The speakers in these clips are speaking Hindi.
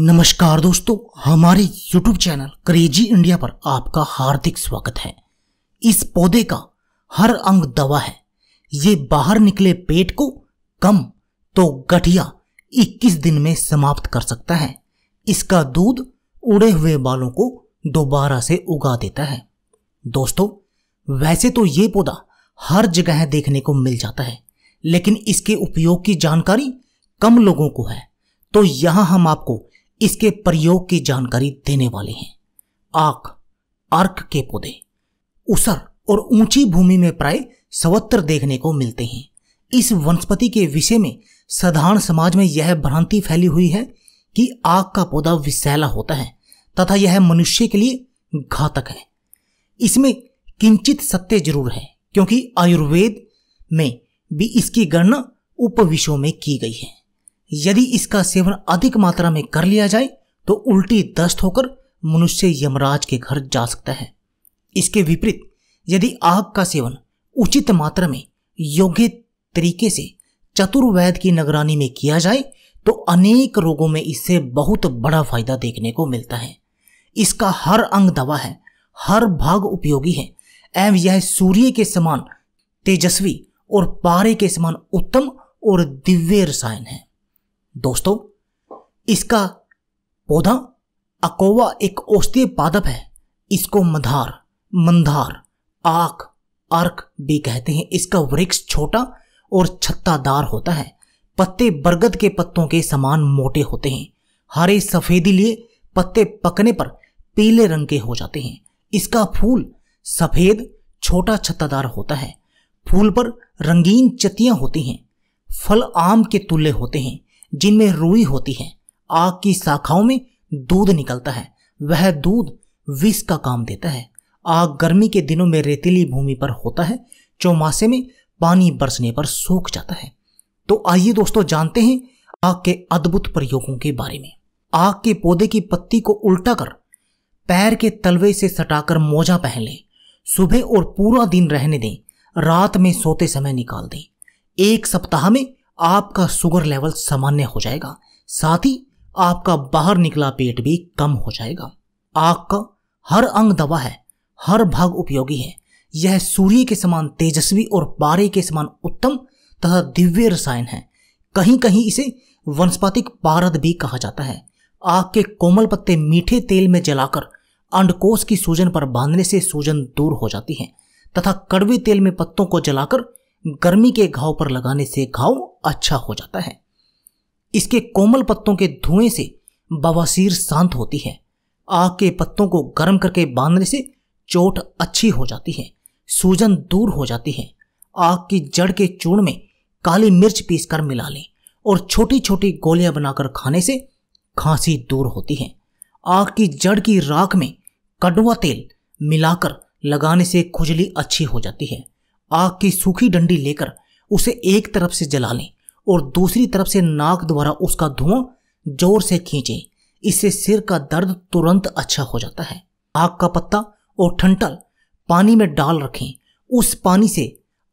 नमस्कार दोस्तों हमारे YouTube चैनल क्रेजी इंडिया पर आपका हार्दिक स्वागत है इस पौधे का हर अंग दवा है ये बाहर निकले पेट को कम तो गठिया 21 दिन में समाप्त कर सकता है इसका दूध उड़े हुए बालों को दोबारा से उगा देता है दोस्तों वैसे तो ये पौधा हर जगह देखने को मिल जाता है लेकिन इसके उपयोग की जानकारी कम लोगों को है तो यहां हम आपको इसके प्रयोग की जानकारी देने वाले हैं आक अर्क के पौधे उसर और ऊंची भूमि में प्राय सवत्र देखने को मिलते हैं इस वनस्पति के विषय में साधारण समाज में यह भ्रांति फैली हुई है कि आग का पौधा विषैला होता है तथा यह मनुष्य के लिए घातक है इसमें किंचित सत्य जरूर है क्योंकि आयुर्वेद में भी इसकी गणना उपविषयों में की गई है यदि इसका सेवन अधिक मात्रा में कर लिया जाए तो उल्टी दस्त होकर मनुष्य यमराज के घर जा सकता है इसके विपरीत यदि आग का सेवन उचित मात्रा में योग्य तरीके से चतुर्वैद की निगरानी में किया जाए तो अनेक रोगों में इससे बहुत बड़ा फायदा देखने को मिलता है इसका हर अंग दवा है हर भाग उपयोगी है एवं यह सूर्य के समान तेजस्वी और पारे के समान उत्तम और दिव्य रसायन है दोस्तों इसका पौधा अकोवा एक औषधीय पादप है इसको मधार मंधार आक अर्क भी कहते हैं इसका वृक्ष छोटा और छत्तादार होता है पत्ते बरगद के पत्तों के समान मोटे होते हैं हरे सफेदी लिए पत्ते पकने पर पीले रंग के हो जाते हैं इसका फूल सफेद छोटा छत्तादार होता है फूल पर रंगीन चतियां होती हैं फल आम के तुल्य होते हैं जिनमें रूई होती है आग की शाखाओं में दूध निकलता है वह दूध विष का काम देता है आग गर्मी के दिनों में रेतीली भूमि पर होता है चौमासे में पानी बरसने पर सूख जाता है तो आइए दोस्तों जानते हैं आग के अद्भुत प्रयोगों के बारे में आग के पौधे की पत्ती को उल्टा कर पैर के तलवे से सटाकर मोजा पहन लें सुबह और पूरा दिन रहने दें रात में सोते समय निकाल दें एक सप्ताह में आपका शुगर लेवल सामान्य हो जाएगा साथ ही आपका बाहर निकला पेट भी कम हो जाएगा आग का हर अंग दवा है हर भाग उपयोगी है यह सूर्य के समान तेजस्वी और पारे के समान उत्तम तथा दिव्य रसायन है कहीं कहीं इसे वनस्पतिक पारद भी कहा जाता है आग के कोमल पत्ते मीठे तेल में जलाकर अंडकोश की सूजन पर बांधने से सूजन दूर हो जाती है तथा कड़वे तेल में पत्तों को जलाकर गर्मी के घाव पर लगाने से घाव अच्छा हो जाता है इसके कोमल पत्तों के धुएं से बवासीर शांत होती है आग के पत्तों को गर्म करके बांधने से चोट अच्छी हो जाती है सूजन दूर हो जाती है आग की जड़ के चूर्ण में काली मिर्च पीसकर मिला लें और छोटी छोटी गोलियां बनाकर खाने से खांसी दूर होती है आग की जड़ की राख में कड़वा तेल मिलाकर लगाने से खुजली अच्छी हो जाती है आग की सूखी डंडी लेकर उसे एक तरफ से जला लें और दूसरी तरफ से नाक द्वारा उसका धुआं जोर से खींचें इससे सिर का दर्द तुरंत अच्छा हो जाता है आग का पत्ता और ठंटल पानी में डाल रखें उस पानी से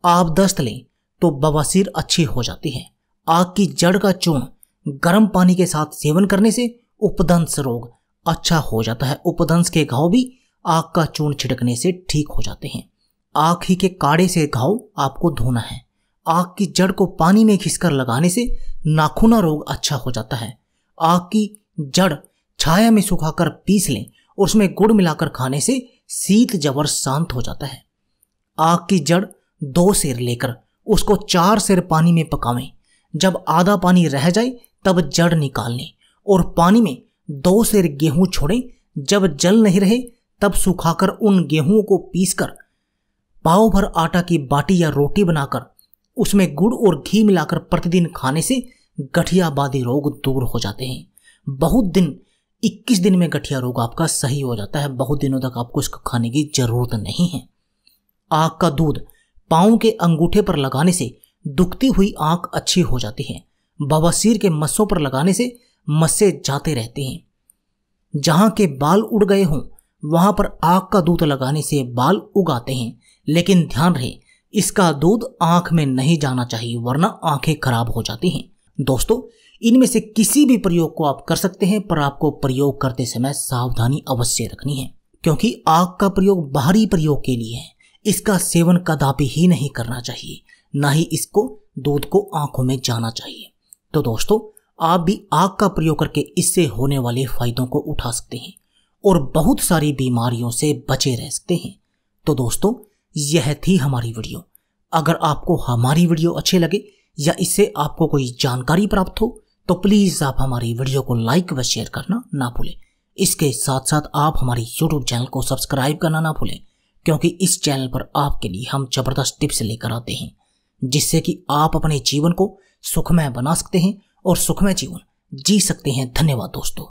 आप दस्त लें तो बवासीर अच्छी हो जाती है आग की जड़ का चूर्ण गर्म पानी के साथ सेवन करने से उपदंश रोग अच्छा हो जाता है उपदंश के घाव भी आग का चूर्ण छिड़कने से ठीक हो जाते हैं आग ही के काढ़े से घाव आपको धोना है आग की जड़ को पानी में घिसकर लगाने से नाखूना रोग अच्छा हो जाता है आग की जड़ छाया में सुखाकर पीस लें और उसमें गुड़ मिलाकर खाने से शीत जबर शांत हो जाता है आग की जड़ दो सिर लेकर उसको चार सिर पानी में पकावें जब आधा पानी रह जाए तब जड़ निकाल लें और पानी में दो सिर गेहूं छोड़ें जब जल नहीं रहे तब सुखाकर उन गेहूं को पीसकर पाव भर आटा की बाटी या रोटी बनाकर उसमें गुड़ और घी मिलाकर प्रतिदिन खाने से गठियाबादी रोग दूर हो जाते हैं बहुत दिन 21 दिन में गठिया रोग आपका सही हो जाता है बहुत दिनों तक आपको इसको खाने की जरूरत नहीं है आग का दूध पाँव के अंगूठे पर लगाने से दुखती हुई आँख अच्छी हो जाती है बवासीर के मस्सों पर लगाने से मस्से जाते रहते हैं जहाँ के बाल उड़ गए हों वहाँ पर आग का दूध लगाने से बाल उगाते हैं लेकिन ध्यान रहे इसका दूध आंख में नहीं जाना चाहिए वरना आंखें खराब हो जाती हैं दोस्तों इनमें से किसी भी प्रयोग को आप कर सकते हैं पर आपको प्रयोग करते समय सावधानी अवश्य रखनी है क्योंकि आग का प्रयोग बाहरी प्रयोग के लिए है इसका सेवन कदापि ही नहीं करना चाहिए ना ही इसको दूध को आंखों में जाना चाहिए तो दोस्तों आप भी आग का प्रयोग करके इससे होने वाले फायदों को उठा सकते हैं और बहुत सारी बीमारियों से बचे रह सकते हैं तो दोस्तों यह थी हमारी वीडियो अगर आपको हमारी वीडियो अच्छी लगे या इससे आपको कोई जानकारी प्राप्त हो तो प्लीज़ आप हमारी वीडियो को लाइक व शेयर करना ना भूलें इसके साथ साथ आप हमारे यूट्यूब चैनल को सब्सक्राइब करना ना भूलें क्योंकि इस चैनल पर आपके लिए हम जबरदस्त टिप्स लेकर आते हैं जिससे कि आप अपने जीवन को सुखमय बना सकते हैं और सुखमय जीवन जी सकते हैं धन्यवाद दोस्तों